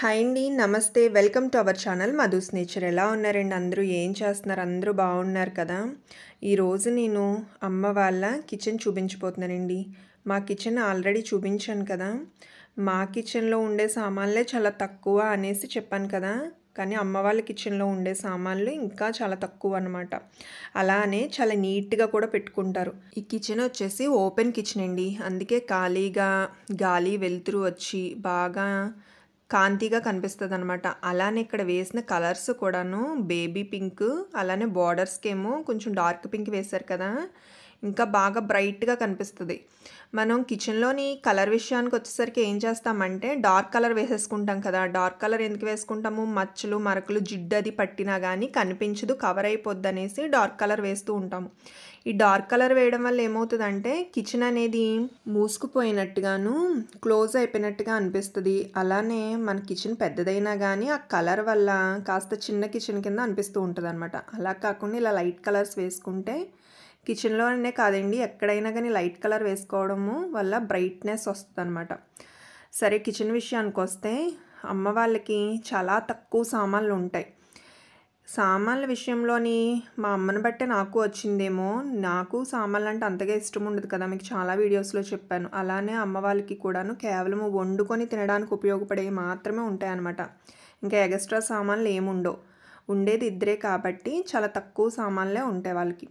hi అండి నమస్తే welcome to our channel Madhu's nature ఎలా ఉన్నారండి అందరూ ఏం చేస్తున్నారు అందరూ బాగున్నారు కదా ఈరోజు నేను అమ్మ వాళ్ళ కిచెన్ చూపించిపోతున్నానండి మా కిచెన్ ఆల్రెడీ చూపించాను కదా మా కిచెన్లో ఉండే సామాన్లే చాలా తక్కువ అనేసి చెప్పాను కదా కానీ అమ్మ వాళ్ళ కిచెన్లో ఉండే సామాన్లు ఇంకా చాలా తక్కువ అనమాట అలానే చాలా నీట్గా కూడా పెట్టుకుంటారు ఈ కిచెన్ వచ్చేసి ఓపెన్ కిచెన్ అండి అందుకే ఖాళీగా గాలి వెలుతురు వచ్చి బాగా కాంతిగా కనిపిస్తుంది అనమాట అలానే ఇక్కడ వేసిన కలర్స్ కూడాను బేబీ పింక్ అలానే బార్డర్స్కేమో కొంచెం డార్క్ పింక్ వేశారు కదా ఇంకా బాగా బ్రైట్గా కనిపిస్తుంది మనం కిచెన్లోని కలర్ విషయానికి వచ్చేసరికి ఏం చేస్తామంటే డార్క్ కలర్ వేసేసుకుంటాం కదా డార్క్ కలర్ ఎందుకు వేసుకుంటాము మచ్చలు మరకలు జిడ్డు అది పట్టినా కానీ కనిపించదు కవర్ అయిపోద్ది అనేసి డార్క్ కలర్ వేస్తూ ఉంటాము ఈ డార్క్ కలర్ వేయడం వల్ల ఏమవుతుందంటే కిచెన్ అనేది మూసుకుపోయినట్టుగాను క్లోజ్ అయిపోయినట్టుగా అనిపిస్తుంది అలానే మన కిచెన్ పెద్దదైనా కానీ ఆ కలర్ వల్ల కాస్త చిన్న కిచెన్ కింద అనిపిస్తూ ఉంటుంది అనమాట అలా కాకుండా ఇలా లైట్ కలర్స్ వేసుకుంటే కిచెన్లోనే కాదండి ఎక్కడైనా కానీ లైట్ కలర్ వేసుకోవడము వల్ల బ్రైట్నెస్ వస్తుంది అనమాట సరే కిచెన్ విషయానికి వస్తే అమ్మ వాళ్ళకి చాలా తక్కువ సామాన్లు ఉంటాయి సామాన్ల విషయంలోని మా అమ్మను బట్టే నాకు వచ్చిందేమో నాకు సామాన్లు అంటే అంతగా ఇష్టం ఉండదు కదా మీకు చాలా వీడియోస్లో చెప్పాను అలానే అమ్మ వాళ్ళకి కూడాను కేవలం వండుకొని తినడానికి ఉపయోగపడేవి మాత్రమే ఉంటాయన్నమాట ఇంకా ఎగస్ట్రా సామాన్లు ఏముండవు ఉండేది ఇద్దరే కాబట్టి చాలా తక్కువ సామాన్లే ఉంటాయి వాళ్ళకి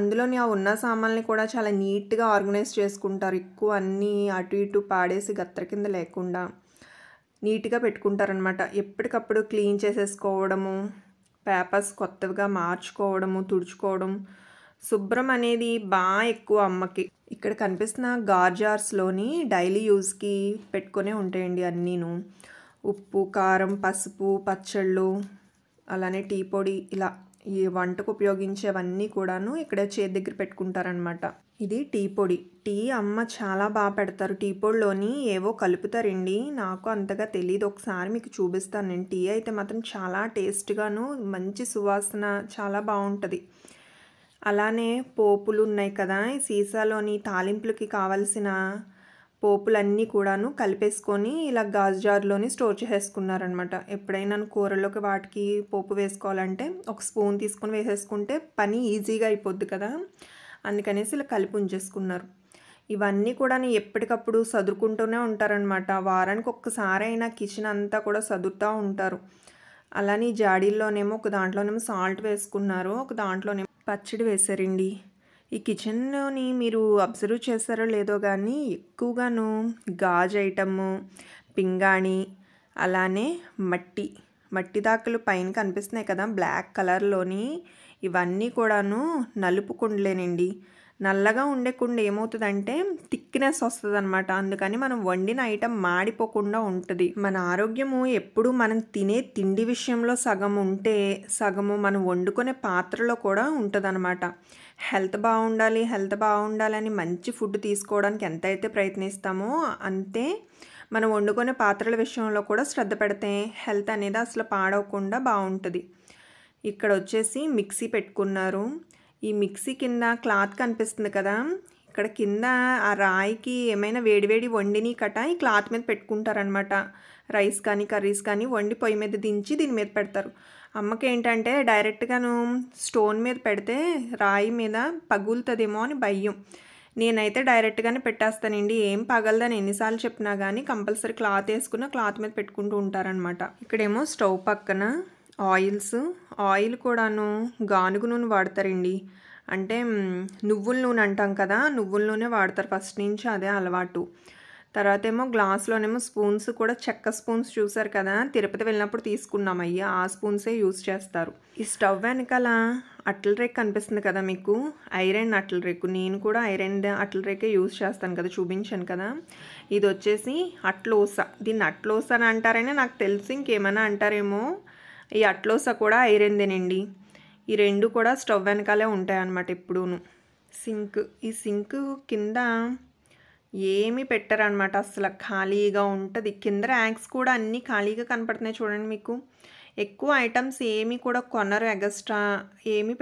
అందులోని ఆ ఉన్న సామాన్లు కూడా చాలా నీట్గా ఆర్గనైజ్ చేసుకుంటారు ఎక్కువ అన్నీ అటు ఇటు పాడేసి గత్ర కింద లేకుండా నీట్గా పెట్టుకుంటారనమాట ఎప్పటికప్పుడు క్లీన్ చేసేసుకోవడము పేపర్స్ కొత్తగా మార్చుకోవడము తుడుచుకోవడం శుభ్రం అనేది బాగా ఎక్కువ అమ్మకి ఇక్కడ కనిపిస్తున్న గార్జార్స్లోని డైలీ యూజ్కి పెట్టుకునే ఉంటాయండి అన్నీను ఉప్పు కారం పసుపు పచ్చళ్ళు అలానే టీ పొడి ఇలా ఈ వంటకు ఉపయోగించేవన్నీ కూడాను ఇక్కడ చేతి దగ్గర పెట్టుకుంటారనమాట ఇది టీ పొడి టీ అమ్మ చాలా బాగా పెడతారు టీ పొడిలోని ఏవో కలుపుతారండి నాకు అంతగా తెలియదు ఒకసారి మీకు చూపిస్తాను నేను టీ అయితే మాత్రం చాలా టేస్ట్గాను మంచి సువాసన చాలా బాగుంటుంది అలానే పోపులు ఉన్నాయి కదా సీసాలోని తాలింపులకి కావలసిన పోపులన్నీ కూడాను కలిపేసుకొని ఇలా గాజు జార్లోనే స్టోర్ చేసేసుకున్నారనమాట ఎప్పుడైనా కూరలోకి వాటికి పోపు వేసుకోవాలంటే ఒక స్పూన్ తీసుకొని వేసేసుకుంటే పని ఈజీగా అయిపోద్ది కదా అందుకనేసి ఇలా కలిపి ఉంచేసుకున్నారు ఇవన్నీ కూడా ఎప్పటికప్పుడు సదురుకుంటూనే ఉంటారనమాట వారానికి ఒక్కసారి అయినా కిచెన్ అంతా కూడా సదురుతూ ఉంటారు అలానే జాడీల్లోనేమో ఒక దాంట్లోనేమో సాల్ట్ వేసుకున్నారు ఒక దాంట్లోనేమో పచ్చడి వేశారండి ఈ కిచెన్లోని మీరు అబ్జర్వ్ చేస్తారో లేదో కానీ ఎక్కువగాను గాజు ఐటము పింగాణి అలానే మట్టి మట్టి దాకలు పైన కనిపిస్తున్నాయి కదా బ్లాక్ కలర్లోని ఇవన్నీ కూడాను నలుపు కుండలేనండి నల్లగా ఉండే కుండ ఏమవుతుందంటే థిక్నెస్ వస్తుంది అనమాట అందుకని మనం వండిన ఐటెం మాడిపోకుండా ఉంటుంది మన ఆరోగ్యము ఎప్పుడు మనం తినే తిండి విషయంలో సగం ఉంటే సగము మనం వండుకునే పాత్రలో కూడా ఉంటుంది హెల్త్ బాగుండాలి హెల్త్ బాగుండాలని మంచి ఫుడ్ తీసుకోవడానికి ఎంత అయితే ప్రయత్నిస్తామో అంతే మనం వండుకునే పాత్రల విషయంలో కూడా శ్రద్ధ పెడితే హెల్త్ అనేది అసలు పాడవకుండా బాగుంటుంది ఇక్కడ వచ్చేసి మిక్సీ పెట్టుకున్నారు ఈ మిక్సీ కింద క్లాత్ కనిపిస్తుంది కదా ఇక్కడ కింద ఆ రాయికి ఏమైనా వేడివేడి వండిని కట ఈ క్లాత్ మీద పెట్టుకుంటారనమాట రైస్ కానీ కర్రీస్ కానీ వండి పొయ్యి మీద దించి దీని మీద పెడతారు అమ్మకి ఏంటంటే డైరెక్ట్గాను స్టోన్ మీద పెడితే రాయి మీద పగులుతుందేమో అని భయం నేనైతే డైరెక్ట్గానే పెట్టేస్తానండి ఏం పగలదని ఎన్నిసార్లు చెప్పినా కానీ కంపల్సరీ క్లాత్ వేసుకున్న క్లాత్ మీద పెట్టుకుంటూ ఉంటారనమాట ఇక్కడేమో స్టవ్ పక్కన ఆయిల్స్ ఆయిల్ కూడాను గానుగు నూనె వాడతారండి అంటే నువ్వుల నూనె అంటాం కదా నువ్వుల నూనె వాడతారు ఫస్ట్ నుంచి అదే అలవాటు తర్వాత ఏమో గ్లాస్లోనేమో స్పూన్స్ కూడా చెక్క స్పూన్స్ చూసారు కదా తిరుపతి వెళ్ళినప్పుడు తీసుకున్నాం అయ్యి ఆ స్పూన్సే యూజ్ చేస్తారు ఈ స్టవ్ వెనకాల అట్ల రేక్ కనిపిస్తుంది కదా మీకు ఐరన్ అట్ల రేకు నేను కూడా ఐరన్ అట్ల రేకే యూజ్ చేస్తాను కదా చూపించాను కదా ఇది వచ్చేసి అట్లోస దీన్ని అట్లోస అని అంటారనే నాకు తెలిసి ఇంకేమైనా అంటారేమో ఈ అట్లోస కూడా ఐరన్దేనండి ఈ రెండు కూడా స్టవ్ వెనకాలే ఉంటాయన్నమాట ఎప్పుడూను సింక్ ఈ సింక్ కింద ఏమీ పెట్టరనమాట అసలు ఖాళీగా ఉంటుంది కింద ర్యాక్స్ కూడా అన్నీ ఖాళీగా కనపడుతున్నాయి చూడండి మీకు ఎక్కువ ఐటమ్స్ ఏమీ కూడా కొనరు ఎగస్ట్రా ఏమీ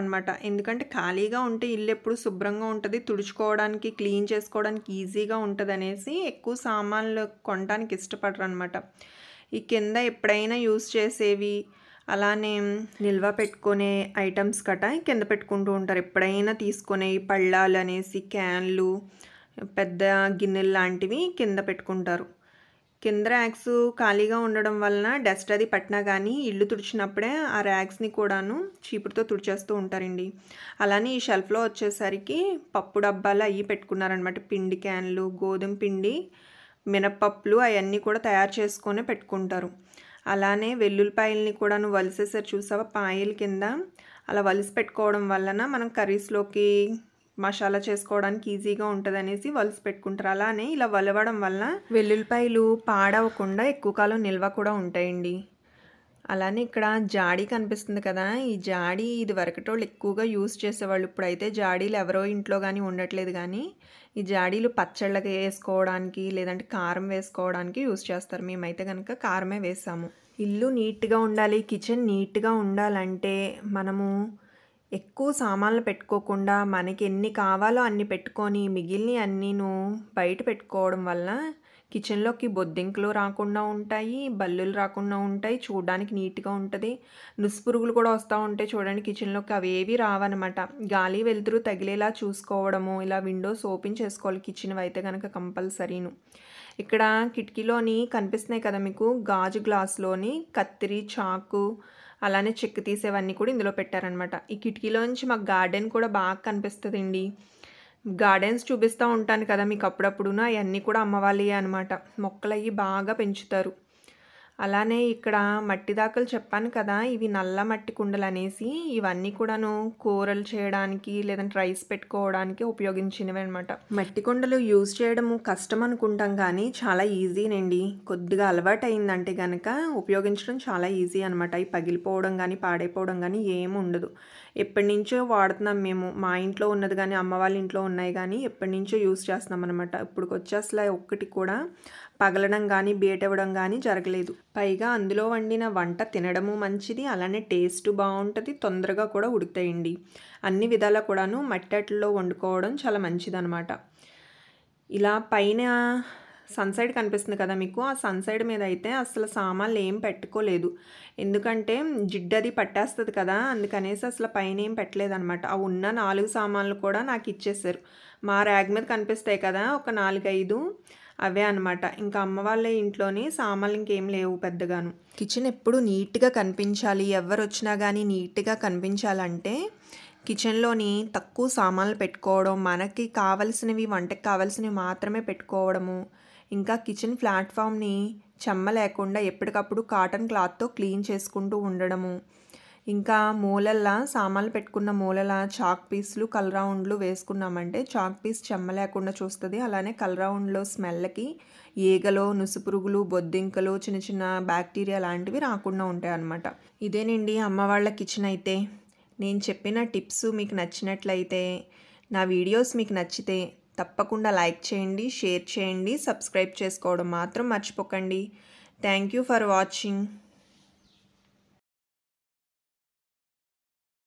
అనమాట ఎందుకంటే ఖాళీగా ఉంటే ఇల్లు ఎప్పుడు శుభ్రంగా ఉంటుంది తుడుచుకోవడానికి క్లీన్ చేసుకోవడానికి ఈజీగా ఉంటుంది అనేసి ఎక్కువ సామాన్లు కొనడానికి ఇష్టపడరు అనమాట ఈ కింద ఎప్పుడైనా యూస్ చేసేవి అలానే నిల్వ పెట్టుకునే ఐటమ్స్ గట కింద పెట్టుకుంటూ ఉంటారు ఎప్పుడైనా తీసుకునే పళ్ళాలు అనేసి క్యాన్లు పెద్ద గిన్నెలు లాంటివి కింద పెట్టుకుంటారు కింద ర్యాక్స్ ఖాళీగా ఉండడం వలన డస్ట్ అది పట్టినా కానీ ఇల్లు తుడిచినప్పుడే ఆ ర్యాక్స్ని కూడాను చీపురుతో తుడిచేస్తూ ఉంటారండి అలానే ఈ షెల్ఫ్లో వచ్చేసరికి పప్పు డబ్బాలు అవి పెట్టుకున్నారనమాట పిండి క్యాన్లు గోధుమ పిండి మినపప్పులు అవన్నీ కూడా తయారు చేసుకొని పెట్టుకుంటారు అలానే వెల్లుల్లిపాయల్ని కూడాను వలిసేసరి చూసావా పాయల కింద అలా వలిసి పెట్టుకోవడం వలన మనం కర్రీస్లోకి మసాలా చేసుకోవడానికి ఈజీగా ఉంటుంది అనేసి వలసి పెట్టుకుంటారు అలానే ఇలా వలవడం వల్ల వెల్లుల్లిపాయలు పాడవకుండా ఎక్కువ కాలం నిల్వ కూడా ఉంటాయండి అలానే ఇక్కడ జాడి కనిపిస్తుంది కదా ఈ జాడీ ఇది వరకటోళ్ళు ఎక్కువగా యూస్ చేసేవాళ్ళు ఇప్పుడైతే జాడీలు ఎవరో ఇంట్లో కానీ ఉండట్లేదు కానీ ఈ జాడీలు పచ్చళ్ళకి వేసుకోవడానికి లేదంటే కారం వేసుకోవడానికి యూస్ చేస్తారు మేమైతే కనుక కారమే వేసాము ఇల్లు నీట్గా ఉండాలి కిచెన్ నీట్గా ఉండాలంటే మనము ఎక్కువ సామాన్లు పెట్టుకోకుండా మనకి ఎన్ని కావాలో అన్ని పెట్టుకొని మిగిలిన అన్నీను బయట పెట్టుకోవడం వల్ల కిచెన్లోకి బొద్దింకలు రాకుండా ఉంటాయి బల్లులు రాకుండా ఉంటాయి చూడడానికి నీట్గా ఉంటుంది పురుగులు కూడా వస్తూ ఉంటాయి చూడండి కిచెన్లోకి అవి ఏవి రావన్నమాట గాలి వెలుతురు తగిలేలా చూసుకోవడము ఇలా విండోస్ ఓపెన్ చేసుకోవాలి కిచెన్ అయితే కనుక కంపల్సరీను ఇక్కడ కిటికీలోని కనిపిస్తున్నాయి కదా మీకు గాజు గ్లాసులోని కత్తిరి చాకు అలానే చెక్ తీసేవన్నీ కూడా ఇందులో పెట్టారనమాట ఈ కిటికీలోంచి మాకు గార్డెన్ కూడా బాగా కనిపిస్తుందండి గార్డెన్స్ చూపిస్తూ ఉంటాను కదా మీకు అప్పుడప్పుడున అవన్నీ కూడా అమ్మవాలి అనమాట మొక్కలు అవి బాగా పెంచుతారు అలానే ఇక్కడ మట్టి దాకలు చెప్పాను కదా ఇవి నల్ల మట్టి కుండలు అనేసి ఇవన్నీ కూడాను కూరలు చేయడానికి లేదంటే రైస్ పెట్టుకోవడానికి ఉపయోగించినవి అనమాట మట్టి కుండలు యూజ్ చేయడము కష్టం అనుకుంటాం కానీ చాలా ఈజీనండి కొద్దిగా అలవాటు అయిందంటే కనుక ఉపయోగించడం చాలా ఈజీ అనమాట అవి పగిలిపోవడం కానీ పాడైపోవడం కానీ ఏమి ఉండదు ఎప్పటి నుంచో వాడుతున్నాం మేము మా ఇంట్లో ఉన్నది కానీ అమ్మ వాళ్ళ ఇంట్లో ఉన్నాయి కానీ ఎప్పటి నుంచో యూజ్ చేస్తున్నాం అనమాట ఇప్పుడు అసలు ఒక్కటి కూడా పగలడం కానీ బేటవ్వడం కానీ జరగలేదు పైగా అందులో వండిన వంట తినడము మంచిది అలానే టేస్ట్ బాగుంటుంది తొందరగా కూడా ఉడుకుతాయండి అన్ని విధాలా కూడాను మట్టెట్లో వండుకోవడం చాలా మంచిదనమాట ఇలా పైన సన్సైడ్ కనిపిస్తుంది కదా మీకు ఆ సన్సైడ్ మీద అయితే అసలు సామాన్లు ఏం పెట్టుకోలేదు ఎందుకంటే జిడ్డు అది పట్టేస్తుంది కదా అందుకనేసి అసలు పైన ఏం పెట్టలేదనమాట ఆ ఉన్న నాలుగు సామాన్లు కూడా నాకు ఇచ్చేసారు మా ర్యాగ్ మీద కనిపిస్తాయి కదా ఒక నాలుగైదు అవే అనమాట ఇంకా అమ్మ వాళ్ళ ఇంట్లోనే సామాన్లు ఇంకేం లేవు పెద్దగాను కిచెన్ ఎప్పుడు నీట్గా కనిపించాలి ఎవరు వచ్చినా కానీ నీట్గా కనిపించాలంటే కిచెన్లోని తక్కువ సామాన్లు పెట్టుకోవడం మనకి కావలసినవి వంటకి కావలసినవి మాత్రమే పెట్టుకోవడము ఇంకా కిచెన్ ప్లాట్ఫామ్ని చెమ్మ లేకుండా ఎప్పటికప్పుడు కాటన్ క్లాత్తో క్లీన్ చేసుకుంటూ ఉండడము ఇంకా మూలల్లా సామాన్లు పెట్టుకున్న మూలల చాక్ పీస్లు కలరౌండ్లు వేసుకున్నామంటే చాక్ పీస్ చెమ్మ లేకుండా చూస్తుంది అలానే కలరౌండ్లో స్మెల్కి ఈగలు నుసుపురుగులు బొద్దింకలు చిన్న చిన్న బ్యాక్టీరియా లాంటివి రాకుండా ఉంటాయి అన్నమాట ఇదేనండి అమ్మ వాళ్ళ కిచెన్ అయితే నేను చెప్పిన టిప్స్ మీకు నచ్చినట్లయితే నా వీడియోస్ మీకు నచ్చితే తప్పకుండా లైక్ చేయండి షేర్ చేయండి సబ్స్క్రైబ్ చేసుకోవడం మాత్రం మర్చిపోకండి థ్యాంక్ యూ ఫర్ వాచింగ్